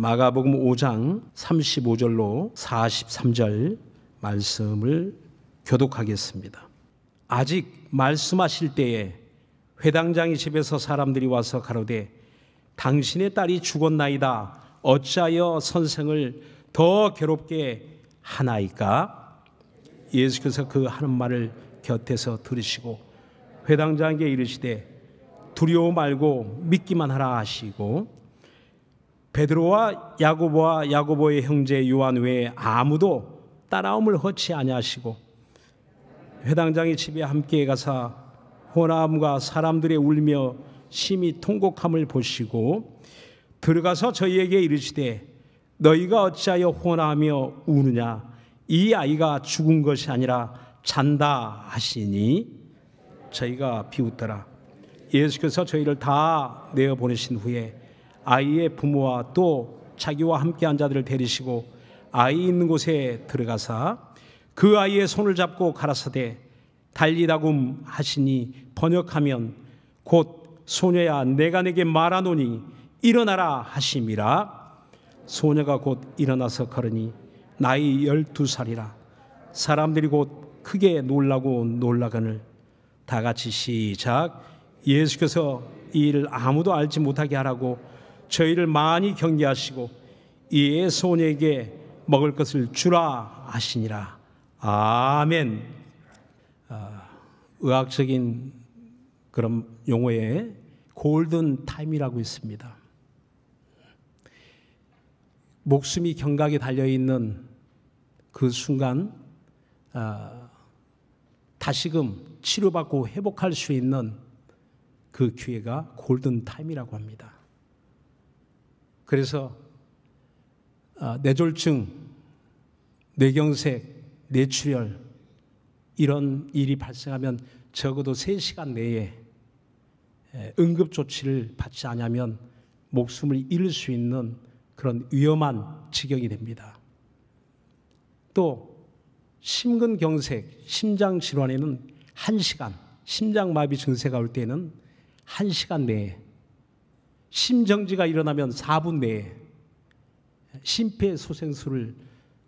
마가복음 5장 35절로 43절 말씀을 교독하겠습니다. 아직 말씀하실 때에 회당장의 집에서 사람들이 와서 가로되 당신의 딸이 죽었나이다. 어찌하여 선생을 더 괴롭게 하나이까? 예수께서 그 하는 말을 곁에서 들으시고 회당장에게 이르시되 두려워 말고 믿기만 하라 하시고 베드로와 야고보와 야고보의 형제 요한 외에 아무도 따라옴을 허치 아니하시고 회당장의 집에 함께 가서 호남과 사람들의 울며 심히 통곡함을 보시고 들어가서 저희에게 이르시되 너희가 어찌하여 호나하며 우느냐 이 아이가 죽은 것이 아니라 잔다 하시니 저희가 비웃더라 예수께서 저희를 다 내어 보내신 후에 아이의 부모와 또 자기와 함께한 자들을 데리시고 아이 있는 곳에 들어가사 그 아이의 손을 잡고 가라사대 달리다굼 하시니 번역하면 곧 소녀야 내가 내게 말하노니 일어나라 하심이라 소녀가 곧 일어나서 걸으니 나이 열두 살이라 사람들이 곧 크게 놀라고 놀라거늘 다 같이 시작 예수께서 이 일을 아무도 알지 못하게 하라고 저희를 많이 경계하시고 예손에게 먹을 것을 주라 하시니라. 아멘. 아, 의학적인 그런 용어에 골든 타임이라고 있습니다. 목숨이 경각에 달려 있는 그 순간 어, 다시금 치료받고 회복할 수 있는 그 기회가 골든 타임이라고 합니다. 그래서 아, 뇌졸중, 뇌경색, 뇌출혈 이런 일이 발생하면 적어도 3시간 내에 응급 조치를 받지 않으면 목숨을 잃을 수 있는 그런 위험한 지경이 됩니다. 또 심근경색, 심장 질환에는 1시간, 심장마비 증세가 올 때는 1시간 내에 심정지가 일어나면 4분 내에 심폐소생술을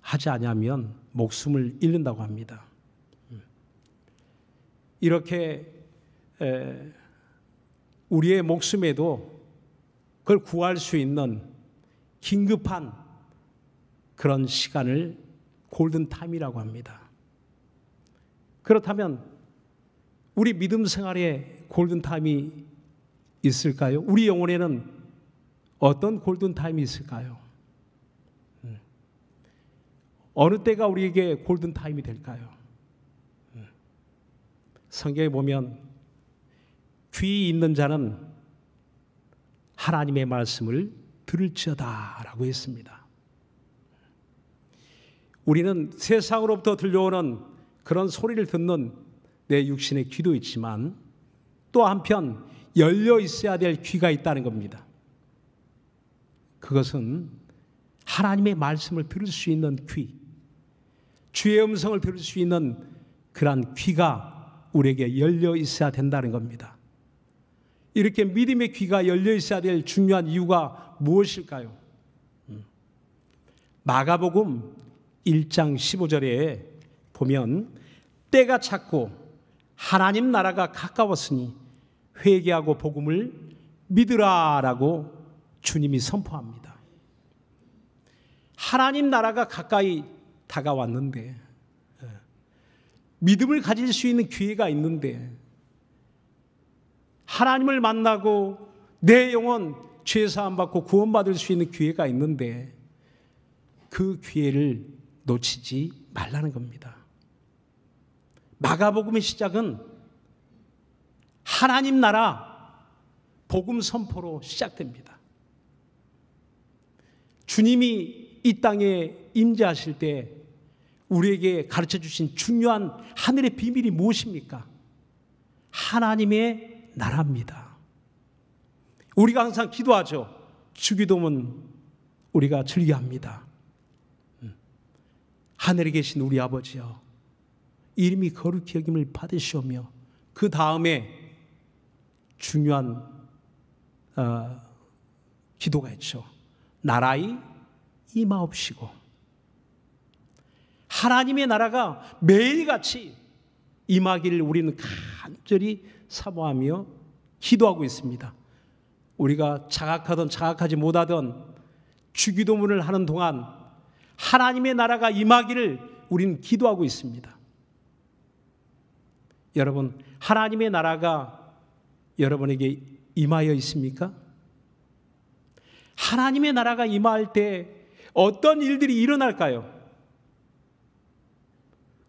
하지 않으면 목숨을 잃는다고 합니다. 이렇게 우리의 목숨에도 그걸 구할 수 있는 긴급한 그런 시간을 골든타임이라고 합니다. 그렇다면 우리 믿음 생활의 골든타임이 있을까요? 우리 영혼에는 어떤 골든 타임이 있을까요? 음. 어느 때가 우리에게 골든 타임이 될까요? 음. 성경에 보면 귀 있는 자는 하나님의 말씀을 들을지어다라고 했습니다. 우리는 세상으로부터 들려오는 그런 소리를 듣는 내 육신의 귀도 있지만 또 한편 열려 있어야 될 귀가 있다는 겁니다. 그것은 하나님의 말씀을 들을 수 있는 귀, 주의 음성을 들을 수 있는 그러한 귀가 우리에게 열려 있어야 된다는 겁니다. 이렇게 믿음의 귀가 열려 있어야 될 중요한 이유가 무엇일까요? 마가복음 1장 15절에 보면 때가 찼고 하나님 나라가 가까웠으니 회개하고 복음을 믿으라라고 주님이 선포합니다. 하나님 나라가 가까이 다가왔는데 예, 믿음을 가질 수 있는 기회가 있는데 하나님을 만나고 내 영혼 죄 사함 받고 구원받을 수 있는 기회가 있는데 그 기회를 놓치지 말라는 겁니다. 마가복음의 시작은 하나님 나라 복음 선포로 시작됩니다. 주님이 이 땅에 임재하실 때 우리에게 가르쳐 주신 중요한 하늘의 비밀이 무엇입니까? 하나님의 나라입니다. 우리가 항상 기도하죠. 주기도문 우리가 즐겨합니다. 음. 하늘에 계신 우리 아버지여, 이름이 거룩히 여김을 받으시오며, 그 다음에 중요한 어, 기도가 있죠. 나라의 임하옵시고 하나님의 나라가 매일같이 임하기를 우리는 간절히 사모하며 기도하고 있습니다. 우리가 자각하든 자각하지 못하든 주기도문을 하는 동안 하나님의 나라가 임하기를 우리는 기도하고 있습니다. 여러분, 하나님의 나라가 여러분에게 임하여 있습니까? 하나님의 나라가 임할 때 어떤 일들이 일어날까요?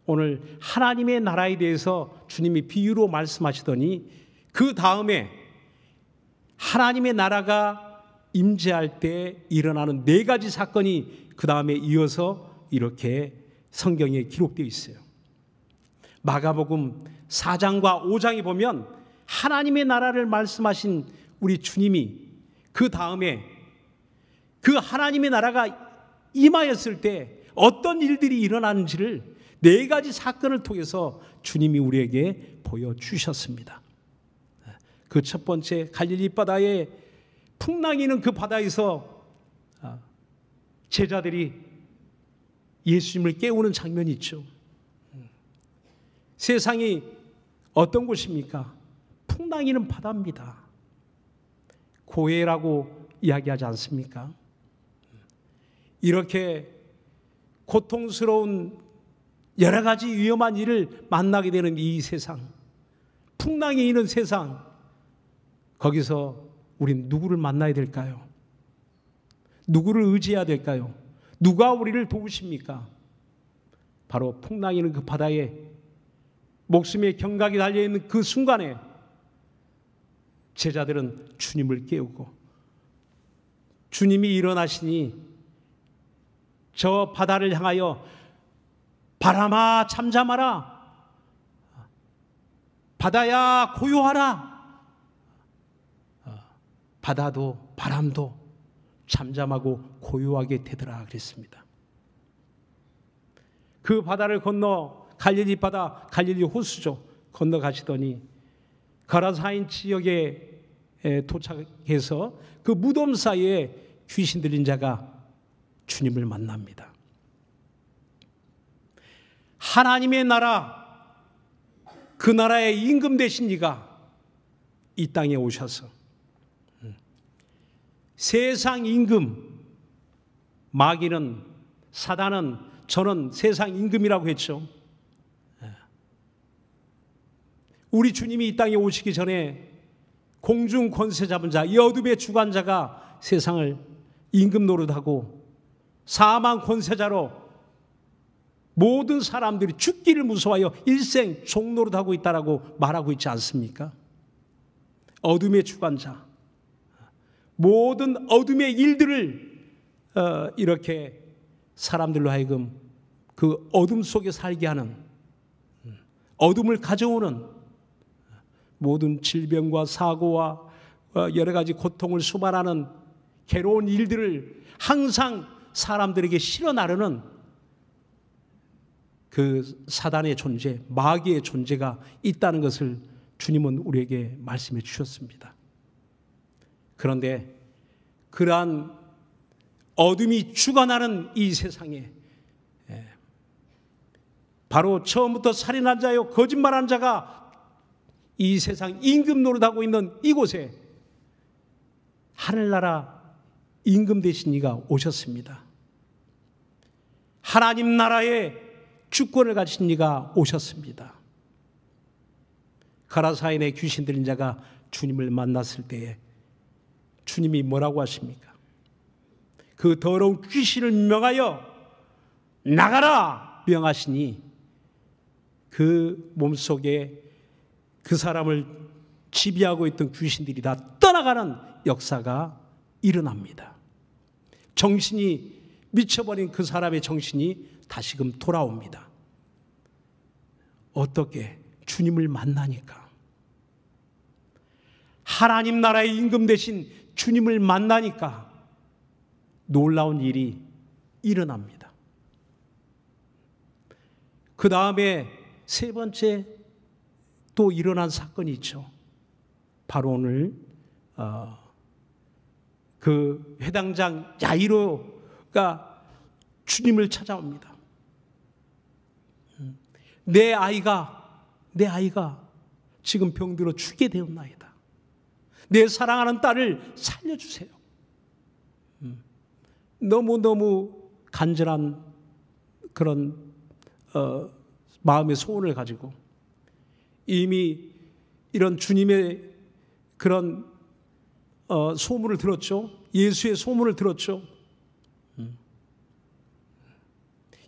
오늘 하나님의 나라에 대해서 주님이 비유로 말씀하시더니 그 다음에 하나님의 나라가 임재할 때 일어나는 네 가지 사건이 그 다음에 이어서 이렇게 성경에 기록되어 있어요. 마가복음 4장과 5장에 보면 하나님의 나라를 말씀하신 우리 주님이 그 다음에 그 하나님의 나라가 임하였을 때 어떤 일들이 일어나는지를 네 가지 사건을 통해서 주님이 우리에게 보여주셨습니다. 그 첫 번째 갈릴리 바다에 풍랑이는 그 바다에서 아, 제자들이 예수님을 깨우는 장면이 있죠. 음. 세상이 어떤 곳입니까? 풍랑이는 바다입니다. 고해라고 이야기하지 않습니까? 이렇게 고통스러운 여러 가지 위험한 일을 만나게 되는 이 세상, 풍랑이 있는 세상, 거기서 우린 누구를 만나야 될까요? 누구를 의지해야 될까요? 누가 우리를 도우십니까? 바로 풍랑이 있는 그 바다에 목숨의 경각이 달려있는 그 순간에 제자들은 주님을 깨우고 주님이 일어나시니 저 바다를 향하여 바람아 잠잠하라 바다야 고요하라 바다도 바람도 잠잠하고 고요하게 되더라 그랬습니다. 그 바다를 건너 갈릴리 바다 갈릴리 호수죠. 건너가시더니 가라사인 지역에 도착해서 그 무덤 사이에 귀신 들린 자가 주님을 만납니다. 하나님의 나라 그 나라의 임금 되신 이가 이 땅에 오셔서 음, 세상 임금 마귀는 사단은 저는 세상 임금이라고 했죠. 우리 주님이 이 땅에 오시기 전에 공중 권세 잡은 자, 이 어둠의 주관자가 세상을 임금 노릇하고 사망 권세자로 모든 사람들이 죽기를 무서워하여 일생 종노릇하고 있다라고 말하고 있지 않습니까? 어둠의 주관자, 모든 어둠의 일들을 어, 이렇게 사람들로 하여금 그 어둠 속에 살게 하는 음, 어둠을 가져오는 모든 질병과 사고와 어, 여러 가지 고통을 수반하는 괴로운 일들을 항상 사람들에게 실어 나르는 그 사단의 존재, 마귀의 존재가 있다는 것을 주님은 우리에게 말씀해 주셨습니다. 그런데 그러한 어둠이 주관하는 이 세상에 예, 바로 처음부터 살인한 자요 거짓말한 자가 이 세상 임금 노릇하고 있는 이곳에 하늘나라 임금 되신 이가 오셨습니다. 하나님 나라의 주권을 가진 이가 오셨습니다. 가라사인의 귀신 들린 자가 주님을 만났을 때에 주님이 뭐라고 하십니까? 그 더러운 귀신을 명하여 나가라 명하시니 그 몸속에 그 사람을 지배하고 있던 귀신들이 다 떠나가는 역사가 일어납니다. 정신이 미쳐버린 그 사람의 정신이 다시금 돌아옵니다. 어떻게 주님을 만나니까 하나님 나라의 임금 대신 주님을 만나니까 놀라운 일이 일어납니다. 그 다음에 세 번째 또 일어난 사건이 있죠. 바로 오늘 어, 그 해당장 야이로가 주님을 찾아옵니다. 음, 내 아이가 내 아이가 지금 병들어 죽게 되었나이다. 내 사랑하는 딸을 살려주세요. 음, 너무너무 간절한 그런 어, 마음의 소원을 가지고 이미 이런 주님의 그런 어, 소문을 들었죠. 예수의 소문을 들었죠.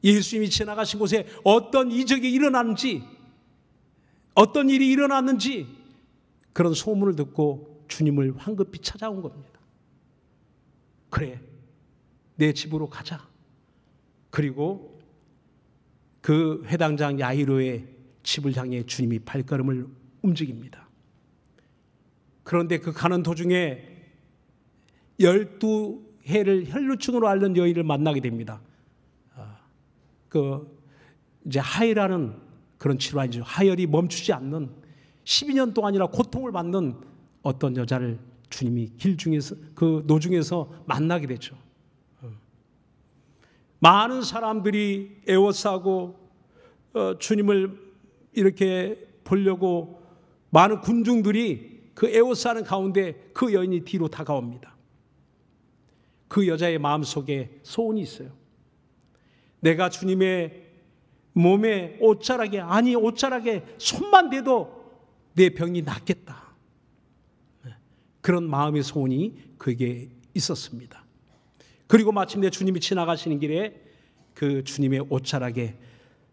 예수님이 지나가신 곳에 어떤 이적이 일어났는지, 어떤 일이 일어났는지 그런 소문을 듣고 주님을 황급히 찾아온 겁니다. 그래, 내 집으로 가자. 그리고 그 회당장 야이로의 집을 향해 주님이 발걸음을 움직입니다. 그런데 그 가는 도중에 열두 해를 혈루증으로 앓는 여인을 만나게 됩니다. 아, 그 이제 하이라는 그런 질환이죠. 하혈이 멈추지 않는 12년 동안이나 고통을 받는 어떤 여자를 주님이 길 중에서 그 노중에서 만나게 되죠. 어. 많은 사람들이 애워싸고 어, 주님을 이렇게 보려고 많은 군중들이 그 애호싸는 가운데 그 여인이 뒤로 다가옵니다. 그 여자의 마음 속에 소원이 있어요. 내가 주님의 몸에 옷자락에, 아니 옷자락에 손만 대도 내 병이 낫겠다. 네. 그런 마음의 소원이 그에게 있었습니다. 그리고 마침내 주님이 지나가시는 길에 그 주님의 옷자락에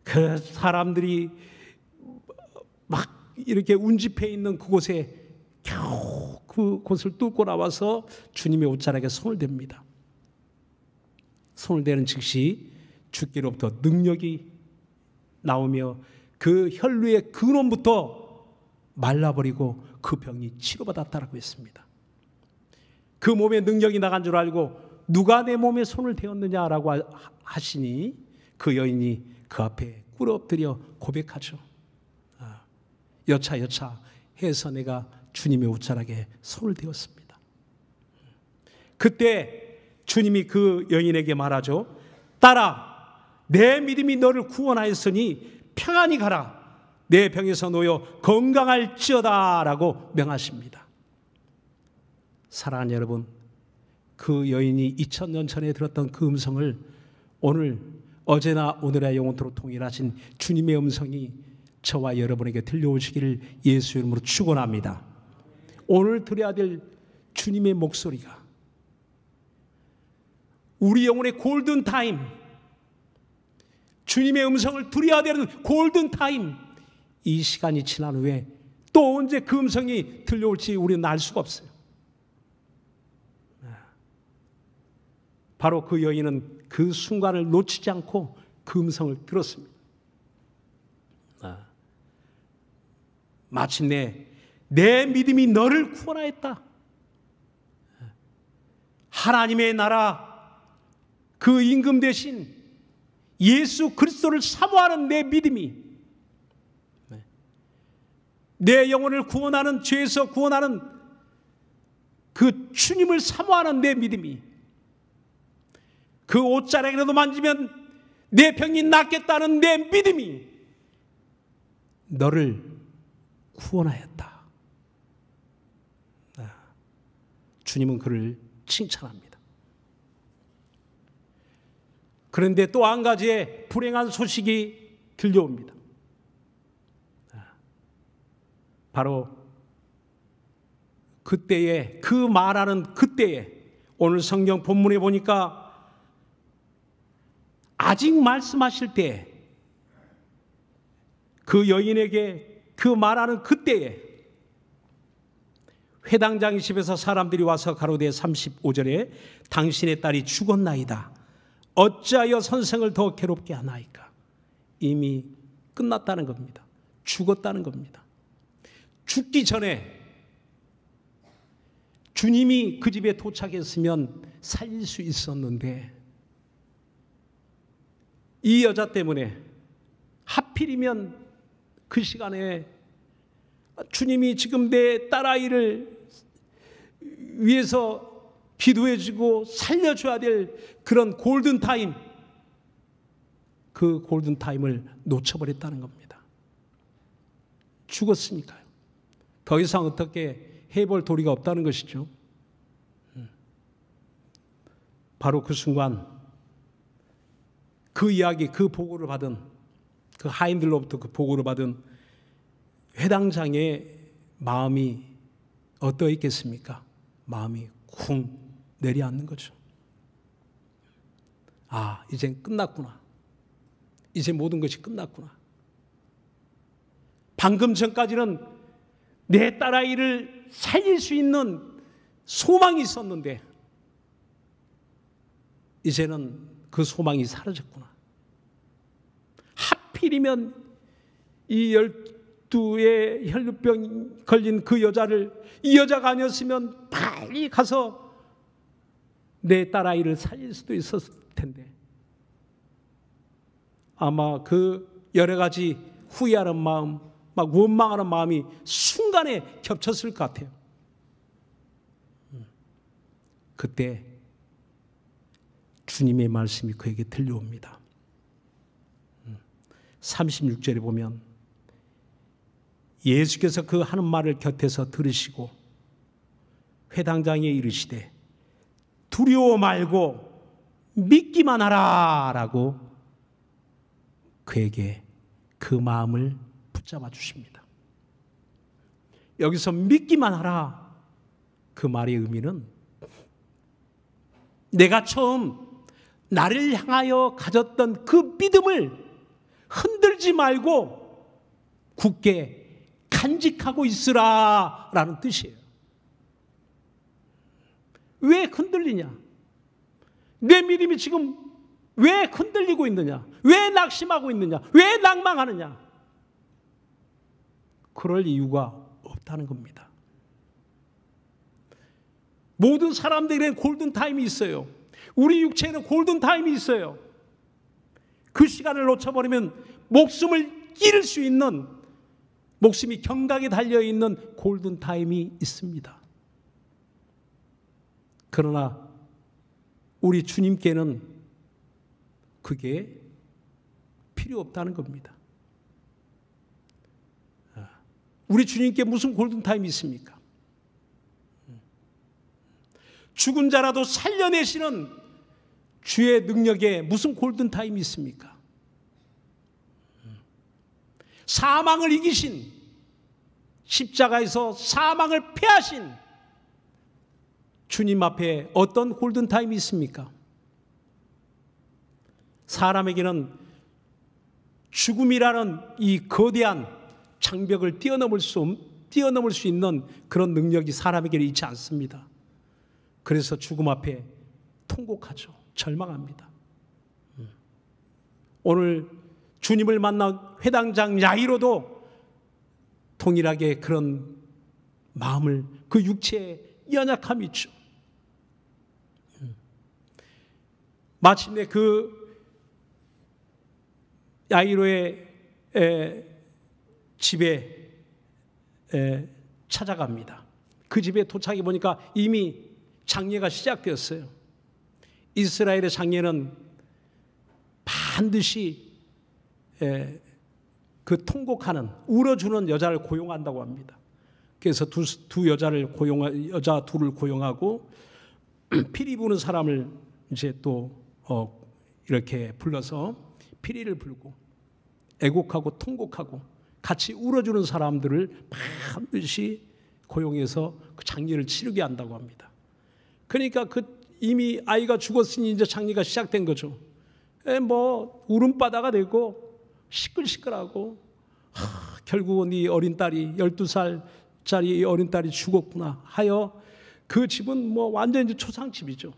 그 사람들이 막 이렇게 운집해 있는 그곳에 겨우 그곳을 뚫고 나와서 주님의 옷자락에 손을 댑니다. 손을 대는 즉시 주께로부터 능력이 나오며 그 혈루의 근원부터 말라버리고 그 병이 치료받았다라고 했습니다. 그 몸에 능력이 나간 줄 알고 누가 내 몸에 손을 대었느냐라고 하시니 그 여인이 그 앞에 꿇어 엎드려 고백하죠. 여차 여차 해서 내가 주님의 옷자락에 손을 되었습니다 그때 주님이 그 여인에게 말하죠. 따라 내 믿음이 너를 구원하였으니 평안히 가라. 내 병에서 놓여 건강할지어다라고 명하십니다. 사랑하는 여러분, 그 여인이 2000년 전에 들었던 그 음성을 오늘 어제나 오늘의 영혼토록 통일하신 주님의 음성이 저와 여러분에게 들려오시기를 예수 이름으로 축원합니다. 오늘 들어야 될 주님의 목소리가 우리 영혼의 골든 타임 주님의 음성을 들어야 되는 골든 타임 이 시간이 지난 후에 또 언제 그 음성이 들려올지 우리는 알 수가 없어요. 바로 그 여인은 그 순간을 놓치지 않고 그성을 들었습니다. 마침내 내 믿음이 너를 구원하였다. 하나님의 나라 그 임금 대신 예수 그리스도를 사모하는 내 믿음이 내 영혼을 구원하는 죄에서 구원하는 그 주님을 사모하는 내 믿음이 그 옷자락이라도 만지면 내 병이 낫겠다는 내 믿음이 너를 구원하였다. 아, 주님은 그를 칭찬합니다. 그런데 또 한 가지의 불행한 소식이 들려옵니다. 아, 바로 그때에 그 말하는 그때에 오늘 성경 본문에 보니까 아직 말씀하실 때 그 여인에게 그 말하는 그때에 회당장 집에서 사람들이 와서 가로되 35절에 당신의 딸이 죽었나이다. 어찌하여 선생을 더 괴롭게 하나이까? 이미 끝났다는 겁니다. 죽었다는 겁니다. 죽기 전에 주님이 그 집에 도착했으면 살릴 수 있었는데 이 여자 때문에 하필이면 그 시간에 주님이 지금 내 딸아이를 위해서 기도해주고 살려줘야 될 그런 골든타임, 그 골든타임을 놓쳐버렸다는 겁니다. 죽었으니까요. 더 이상 어떻게 해볼 도리가 없다는 것이죠. 음. 바로 그 순간 그 이야기, 그 보고를 받은 그 하인들로부터 그 보고를 받은 회당장의 마음이 어떠 했겠습니까 마음이 쿵내려앉는 거죠. 아, 이젠 끝났구나. 이제 모든 것이 끝났구나. 방금 전까지는 내 딸아이를 살릴 수 있는 소망이 있었는데, 이제는 그 소망이 사라졌구나. 하필이면 이 열두의 혈류병 걸린 그 여자를 이 여자가 아니었으면 빨리 가서 내 딸아이를 살릴 수도 있었을 텐데 아마 그 여러 가지 후회하는 마음, 막 원망하는 마음이 순간에 겹쳤을 것 같아요. 그때 주님의 말씀이 그에게 들려옵니다. 36절에 보면 예수께서 그 하는 말을 곁에서 들으시고 회당장에 이르시되 두려워 말고 믿기만 하라 라고 그에게 그 마음을 붙잡아 주십니다. 여기서 믿기만 하라 그 말의 의미는 내가 처음 나를 향하여 가졌던 그 믿음을 흔들지 말고 굳게 간직하고 있으라 라는 뜻이에요. 왜 흔들리냐? 내 믿음이 지금 왜 흔들리고 있느냐? 왜 낙심하고 있느냐? 왜 낭망하느냐? 그럴 이유가 없다는 겁니다. 모든 사람들에게 골든타임이 있어요. 우리 육체에는 골든타임이 있어요. 그 시간을 놓쳐버리면 목숨을 잃을 수 있는 목숨이 경각에 달려있는 골든타임이 있습니다. 그러나 우리 주님께는 그게 필요 없다는 겁니다. 우리 주님께 무슨 골든타임이 있습니까? 죽은 자라도 살려내시는 주의 능력에 무슨 골든타임이 있습니까? 사망을 이기신, 십자가에서 사망을 패하신 주님 앞에 어떤 골든타임이 있습니까? 사람에게는 죽음이라는 이 거대한 장벽을 뛰어넘을 수, 뛰어넘을 수 있는 그런 능력이 사람에게 있지 않습니다. 그래서 죽음 앞에 통곡하죠. 절망합니다. 오늘 주님을 만난 회당장 야이로도 동일하게 그런 마음을 그 육체의 연약함이 있죠. 마침내 그 야이로의 집에 찾아갑니다. 그 집에 도착해 보니까 이미 장례가 시작되었어요. 이스라엘의 장례는 반드시 그 통곡하는 울어주는 여자를 고용한다고 합니다. 그래서 두, 두 여자를 고용 여자 둘을 고용하고 피리 부는 사람을 이제 또 어, 이렇게 불러서 피리를 불고 애곡하고 통곡하고 같이 울어주는 사람들을 반드시 고용해서 그 장례를 치르게 한다고 합니다. 그러니까 그 이미 아이가 죽었으니 이제 장례가 시작된 거죠. 예, 뭐 울음바다가 되고 시끌시끌하고 하, 결국은 이 어린 딸이 12살짜리 이 어린 딸이 죽었구나 하여 그 집은 뭐 완전히 초상집이죠.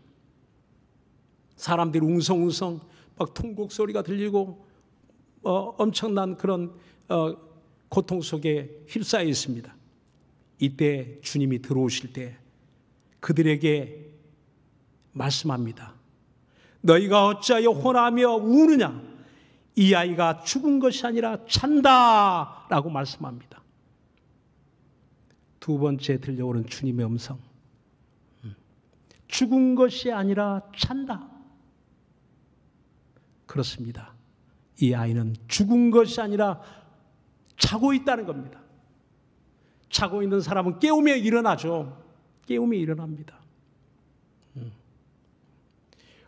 사람들이 웅성웅성 막 통곡 소리가 들리고 어, 엄청난 그런 어, 고통 속에 휩싸여 있습니다. 이때 주님이 들어오실 때 그들에게 말씀합니다. 너희가 어찌하여 혼하며 우느냐? 이 아이가 죽은 것이 아니라 찬다! 라고 말씀합니다. 두 번째 들려오는 주님의 음성. 음. 죽은 것이 아니라 찬다. 그렇습니다. 이 아이는 죽은 것이 아니라 자고 있다는 겁니다. 자고 있는 사람은 깨우며 일어나죠. 깨우며 일어납니다.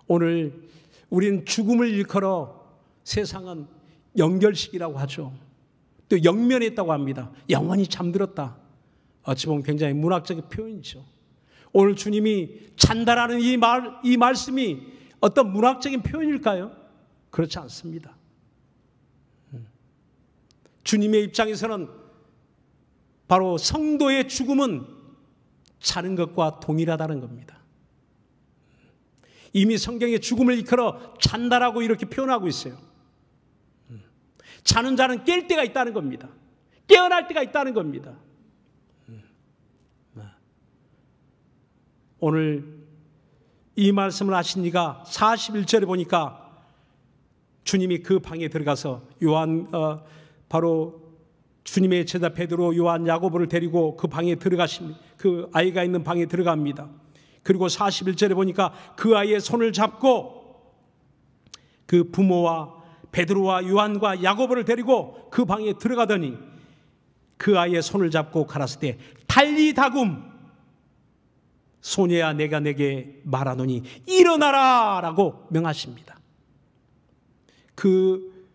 오늘 우리는 죽음을 일컬어 세상은 연결식이라고 하죠. 또 영면했다고 합니다. 영원히 잠들었다. 어찌 보면 굉장히 문학적인 표현이죠. 오늘 주님이 잔다라는 이 말, 이 말씀이 어떤 문학적인 표현일까요? 그렇지 않습니다. 음. 주님의 입장에서는 바로 성도의 죽음은 자는 것과 동일하다는 겁니다. 이미 성경에 죽음을 이끌어 잔다라고 이렇게 표현하고 있어요. 자는 자는 깰 때가 있다는 겁니다. 깨어날 때가 있다는 겁니다. 오늘 이 말씀을 하신 이가 41절에 보니까 주님이 그 방에 들어가서 요한 어, 바로 주님의 제자 베드로 요한 야고보를 데리고 그 방에 들어가십니다. 그 아이가 있는 방에 들어갑니다. 그리고 41절에 보니까 그 아이의 손을 잡고 그 부모와 베드로와 요한과 야고보를 데리고 그 방에 들어가더니 그 아이의 손을 잡고 가라사때 달리다굼 소녀야 내가 내게 말하노니 일어나라라고 명하십니다. 그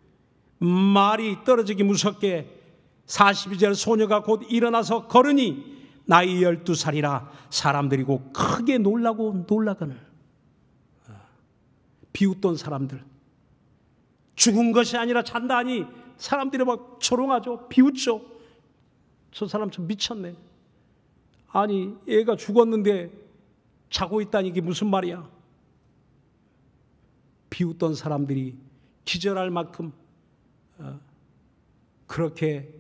말이 떨어지기 무섭게 42절 소녀가 곧 일어나서 걸으니 나이 1 2 살이라 사람들이고 크게 놀라고 놀라거늘 비웃던 사람들 죽은 것이 아니라 잔다니 사람들이 막 조롱하죠 비웃죠 저 사람 참 미쳤네 아니 애가 죽었는데 자고 있다니 이게 무슨 말이야 비웃던 사람들이 기절할 만큼 어, 그렇게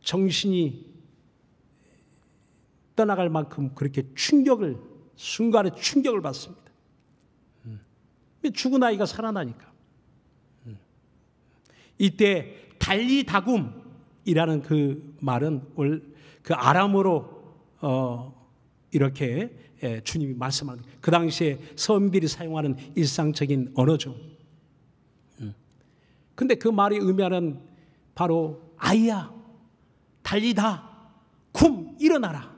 정신이 떠나갈 만큼 그렇게 충격을, 순간에 충격을 받습니다. 음. 죽은 아이가 살아나니까. 음. 이때 달리 다굼이라는 그 말은 그 아람어로 어 이렇게 예, 주님이 말씀하그 당시에 선비들이 사용하는 일상적인 언어죠. 음. 근데 그 말이 의미는 바로 아이야 달리다 굼 일어나라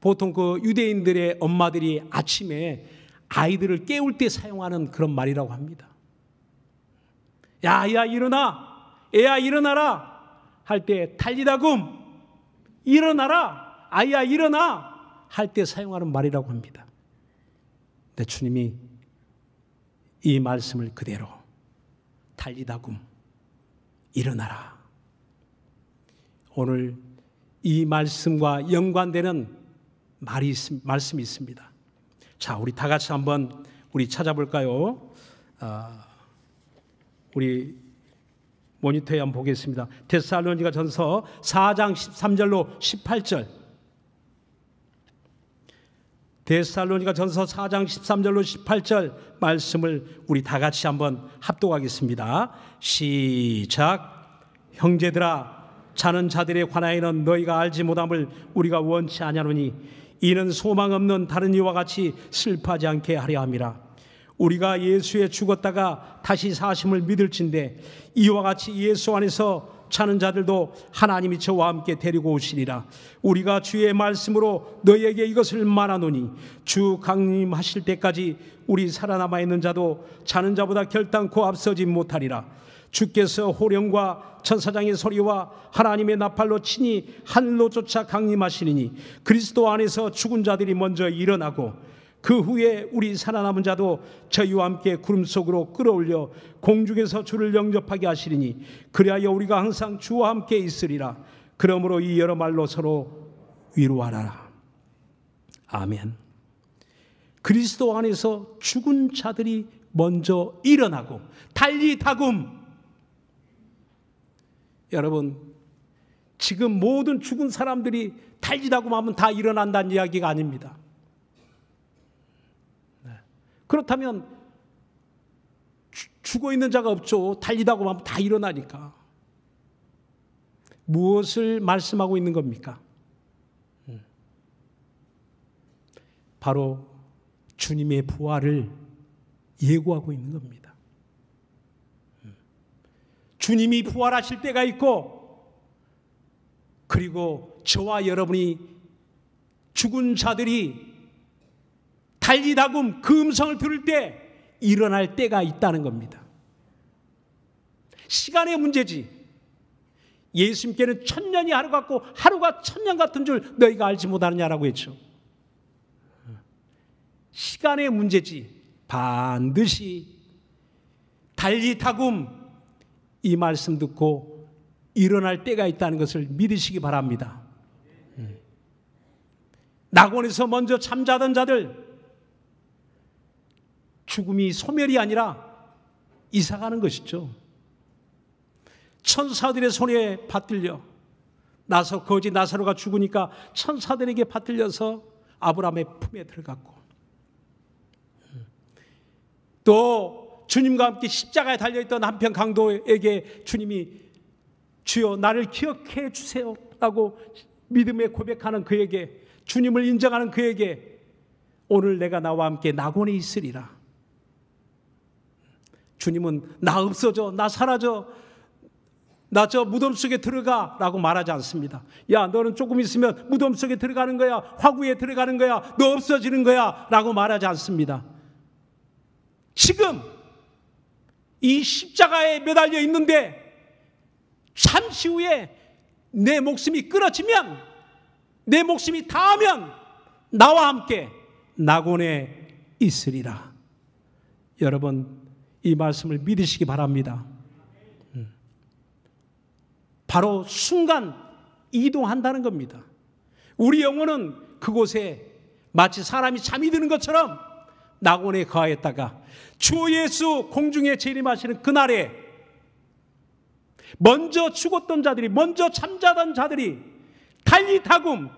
보통 그 유대인들의 엄마들이 아침에 아이들을 깨울 때 사용하는 그런 말이라고 합니다. 야, 야, 일어나! 애야, 일어나라! 할 때, 달리다굼! 일어나라! 아야, 일어나! 할 때 사용하는 말이라고 합니다. 근 주님이 이 말씀을 그대로 달리다굼! 일어나라! 오늘 이 말씀과 연관되는 말이 있, 말씀이 있습니다. 자, 우리 다 같이 한번 우리 찾아볼까요? 어, 우리 모니터에 한번 보겠습니다. 데살로니가 전서 4장 13절로 18절. 데살로니가 전서 4장 13절로 18절 말씀을 우리 다 같이 한번 합독하겠습니다. 시작. 형제들아 자는 자들의 관하여는 너희가 알지 못함을 우리가 원치 아니노니 이는 소망 없는 다른 이와 같이 슬퍼하지 않게 하려 함이라. 우리가 예수에 죽었다가 다시 사심을 믿을진데 이와 같이 예수 안에서 자는 자들도 하나님이 저와 함께 데리고 오시리라. 우리가 주의 말씀으로 너희에게 이것을 말하노니 주 강림하실 때까지 우리 살아남아 있는 자도 자는 자보다 결단코 앞서지 못하리라. 주께서 호령과 천사장의 소리와 하나님의 나팔로 치니 하늘로조차 강림하시니 그리스도 안에서 죽은 자들이 먼저 일어나고 그 후에 우리 살아남은 자도 저희와 함께 구름 속으로 끌어올려 공중에서 주를 영접하게 하시리니 그리하여 우리가 항상 주와 함께 있으리라 그러므로 이 여러 말로 서로 위로하라 아멘 그리스도 안에서 죽은 자들이 먼저 일어나고 달리 다금 여러분, 지금 모든 죽은 사람들이 달리다고 하면 다 일어난다는 이야기가 아닙니다. 네. 그렇다면 죽어 있는 자가 없죠. 달리다고 하면 다 일어나니까. 무엇을 말씀하고 있는 겁니까? 음. 바로 주님의 부활을 예고하고 있는 겁니다. 주님이 부활하실 때가 있고 그리고 저와 여러분이 죽은 자들이 달리다금 그 음성을 들을 때 일어날 때가 있다는 겁니다. 시간의 문제지. 예수님께는 천년이 하루 같고 하루가 천년 같은 줄 너희가 알지 못하느냐라고 했죠. 시간의 문제지. 반드시 달리타금 이 말씀 듣고 일어날 때가 있다는 것을 믿으시기 바랍니다. 음. 낙원에서 먼저 잠자던 자들 죽음이 소멸이 아니라 이사가는 것이죠. 천사들의 손에 받들려 나서 거지 나사로가 죽으니까 천사들에게 받들려서 아브라함의 품에 들어갔고 음. 또 주님과 함께 십자가에 달려있던 한편 강도에게 주님이 주여 나를 기억해 주세요 라고 믿음에 고백하는 그에게 주님을 인정하는 그에게 오늘 내가 나와 함께 낙원에 있으리라. 주님은 나 없어져, 나 사라져, 나 저 무덤 속에 들어가 라고 말하지 않습니다. 야, 너는 조금 있으면 무덤 속에 들어가는 거야, 화구에 들어가는 거야, 너 없어지는 거야 라고 말하지 않습니다. 지금 이 십자가에 매달려 있는데 잠시 후에 내 목숨이 끊어지면 내 목숨이 닿으면 나와 함께 낙원에 있으리라. 여러분 이 말씀을 믿으시기 바랍니다. 음. 바로 순간 이동한다는 겁니다. 우리 영혼은 그곳에 마치 사람이 잠이 드는 것처럼 낙원에 거하였다가 주 예수 공중에 재림하시는 그날에 먼저 죽었던 자들이 먼저 잠자던 자들이 달리타굼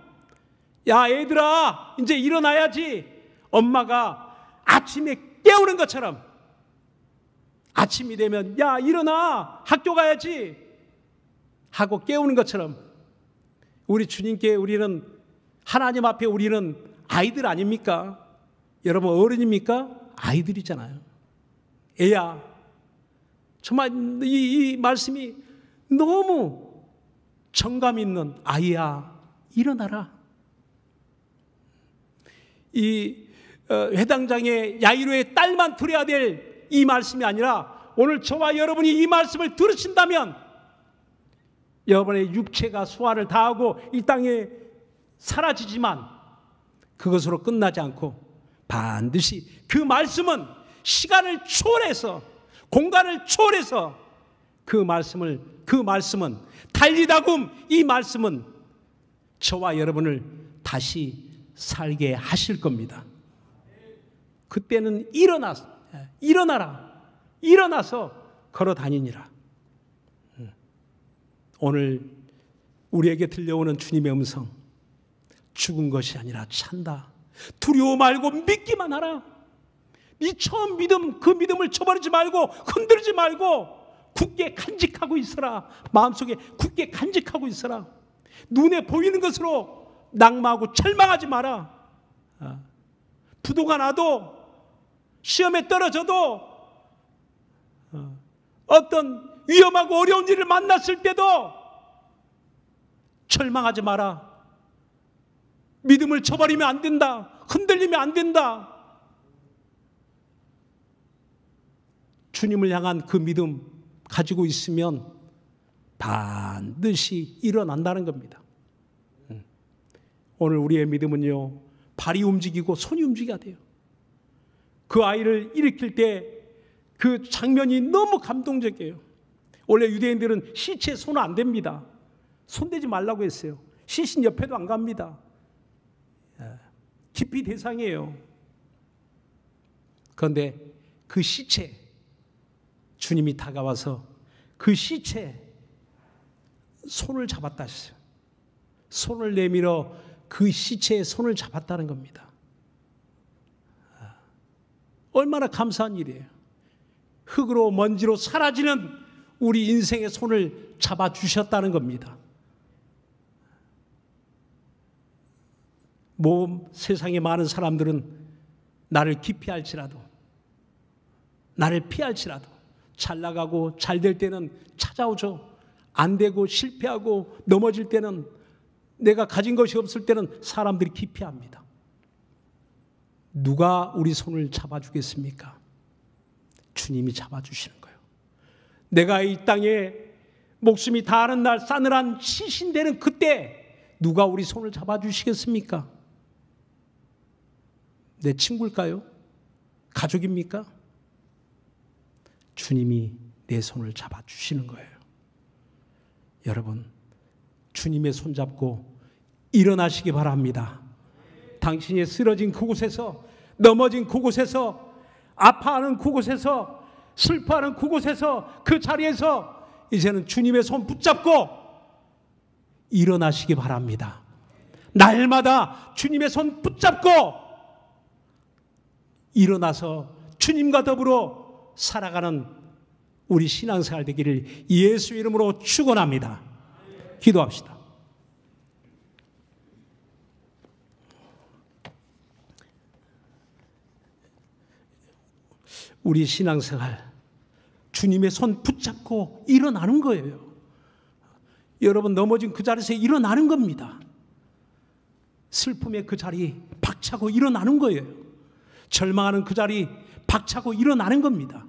야 얘들아 이제 일어나야지 엄마가 아침에 깨우는 것처럼 아침이 되면 야 일어나 학교 가야지 하고 깨우는 것처럼 우리 주님께 우리는 하나님 앞에 우리는 아이들 아닙니까? 여러분 어른입니까? 아이들이잖아요. 애야. 정말 이, 이 말씀이 너무 정감 있는 아이야. 일어나라. 이 어, 회당장의 야이로의 딸만 들어야 될 이 말씀이 아니라 오늘 저와 여러분이 이 말씀을 들으신다면 여러분의 육체가 소화를 다하고 이 땅에 사라지지만 그것으로 끝나지 않고 반드시 그 말씀은 시간을 초월해서 공간을 초월해서 그 말씀을 그 말씀은 달리다굼 이 말씀은 저와 여러분을 다시 살게 하실 겁니다. 그때는 일어나 일어나라 일어나서 걸어 다니니라. 오늘 우리에게 들려오는 주님의 음성 죽은 것이 아니라 찬다. 두려워 말고 믿기만 하라. 이 처음 믿음, 그 믿음을 쳐버리지 말고 흔들지 말고 굳게 간직하고 있어라. 마음속에 굳게 간직하고 있어라. 눈에 보이는 것으로 낙마하고 절망하지 마라. 아, 부도가 나도 시험에 떨어져도 아, 어떤 위험하고 어려운 일을 만났을 때도 절망하지 마라. 믿음을 쳐버리면 안 된다. 흔들리면 안 된다. 주님을 향한 그 믿음 가지고 있으면 반드시 일어난다는 겁니다. 음. 오늘 우리의 믿음은요, 발이 움직이고 손이 움직여야 돼요. 그 아이를 일으킬 때 그 장면이 너무 감동적이에요. 원래 유대인들은 시체 손안 됩니다 손대지 말라고 했어요. 시신 옆에도 안 갑니다. 깊이 대상이에요. 그런데 그 시체, 주님이 다가와서 그 시체 손을 잡았다 했어요. 손을 내밀어 그시체의 손을 잡았다는 겁니다. 아, 얼마나 감사한 일이에요. 흙으로 먼지로 사라지는 우리 인생의 손을 잡아주셨다는 겁니다. 뭐세상에 많은 사람들은 나를 기피할지라도 나를 피할지라도 잘 나가고 잘 될 때는 찾아오죠. 안 되고 실패하고 넘어질 때는 내가 가진 것이 없을 때는 사람들이 기피합니다. 누가 우리 손을 잡아주겠습니까? 주님이 잡아주시는 거예요. 내가 이 땅에 목숨이 다하는 날 싸늘한 시신되는 그때 누가 우리 손을 잡아주시겠습니까? 내 친구일까요? 가족입니까? 주님이 내 손을 잡아 주시는 거예요. 여러분, 주님의 손 잡고 일어나시기 바랍니다. 당신이 쓰러진 그곳에서, 넘어진 그곳에서, 아파하는 그곳에서, 슬퍼하는 그곳에서, 그 자리에서 이제는 주님의 손 붙잡고 일어나시기 바랍니다. 날마다 주님의 손 붙잡고 일어나서 주님과 더불어 살아가는 우리 신앙생활 되기를 예수 이름으로 축원합니다. 기도합시다. 우리 신앙생활 주님의 손 붙잡고 일어나는 거예요. 여러분 넘어진 그 자리에서 일어나는 겁니다. 슬픔의 그 자리 박차고 일어나는 거예요. 절망하는 그 자리 박차고 일어나는 겁니다.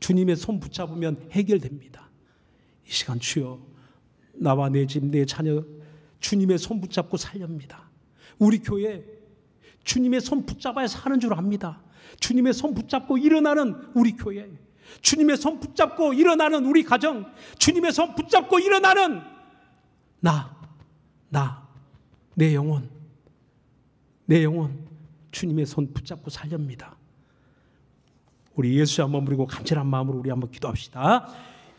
주님의 손 붙잡으면 해결됩니다. 이 시간 주여 나와 내 집, 내 자녀 주님의 손 붙잡고 살렵니다. 우리 교회 주님의 손 붙잡아야 사는 줄 압니다. 주님의 손 붙잡고 일어나는 우리 교회, 주님의 손 붙잡고 일어나는 우리 가정, 주님의 손 붙잡고 일어나는 나, 나, 내 영혼, 내 영혼. 주님의 손 붙잡고 살렵니다. 우리 예수 한번 부리고 간절한 마음으로 우리 한번 기도합시다.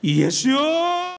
예수요!